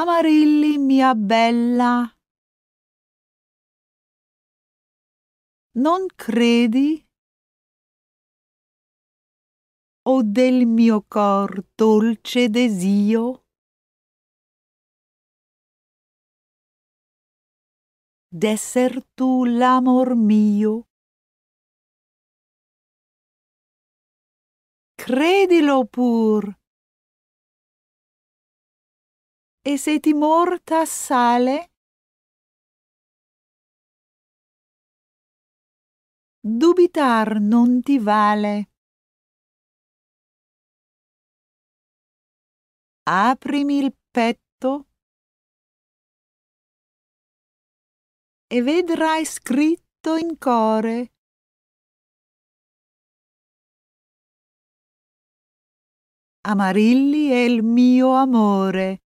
Amarilli, mia bella. Non credi? O del mio cor dolce desio? D'esser tu l'amor mio. Credilo pur e se ti morta sale? Dubitar non ti vale. Aprimi il petto e vedrai scritto in core. Amarilli è il mio amore.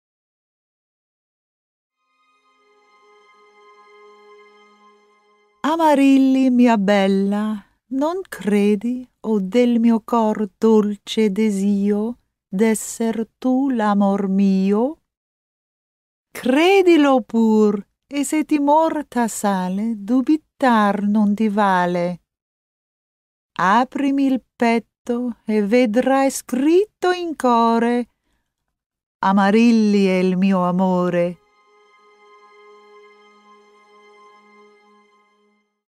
Amarilli mia bella, non credi, o del mio cor dolce desio, d'esser tu l'amor mio? Credilo pur, e se ti morta sale, dubitar non ti vale. Aprimi il petto e vedrai scritto in core Amarilli è il mio amore.